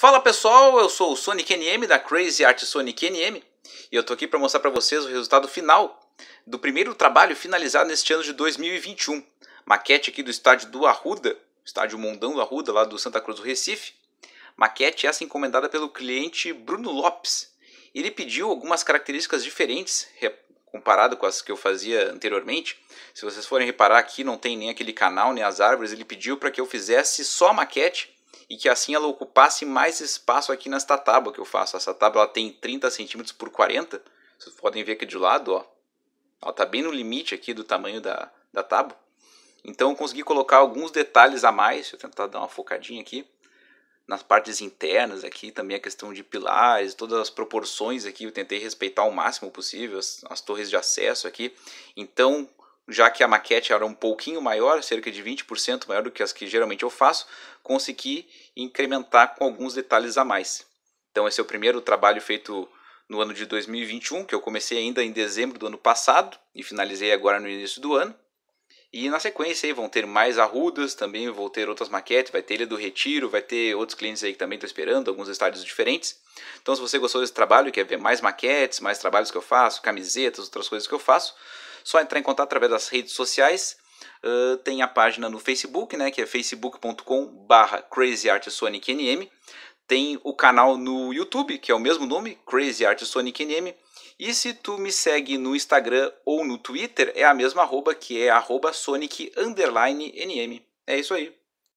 Fala pessoal, eu sou o Sonic NM da Crazy Art Sonic NM e eu tô aqui para mostrar para vocês o resultado final do primeiro trabalho finalizado neste ano de 2021. Maquete aqui do estádio do Arruda, estádio Mondão do Arruda, lá do Santa Cruz do Recife. Maquete essa encomendada pelo cliente Bruno Lopes. Ele pediu algumas características diferentes comparado com as que eu fazia anteriormente. Se vocês forem reparar aqui, não tem nem aquele canal, nem as árvores. Ele pediu para que eu fizesse só a maquete e que assim ela ocupasse mais espaço aqui nesta tábua que eu faço. Essa tábua ela tem 30 centímetros por 40, vocês podem ver aqui de lado, ó. Ela está bem no limite aqui do tamanho da, da tábua. Então eu consegui colocar alguns detalhes a mais, deixa eu tentar dar uma focadinha aqui. Nas partes internas aqui, também a questão de pilares, todas as proporções aqui, eu tentei respeitar o máximo possível, as, as torres de acesso aqui. Então, já que a maquete era um pouquinho maior, cerca de 20% maior do que as que geralmente eu faço, consegui incrementar com alguns detalhes a mais. Então esse é o primeiro trabalho feito no ano de 2021, que eu comecei ainda em dezembro do ano passado e finalizei agora no início do ano. E na sequência aí vão ter mais arrudas, também vou ter outras maquetes, vai ter ele do Retiro, vai ter outros clientes aí que também estão esperando, alguns estádios diferentes. Então se você gostou desse trabalho, quer ver mais maquetes, mais trabalhos que eu faço, camisetas, outras coisas que eu faço, só entrar em contato através das redes sociais. Uh, tem a página no Facebook, né, que é facebook.com/barra crazyartsonicnm. Tem o canal no YouTube, que é o mesmo nome, Crazy Art Sonic NM. E se tu me segue no Instagram ou no Twitter, é a mesma arroba que é arroba Sonic underline NM. É isso aí.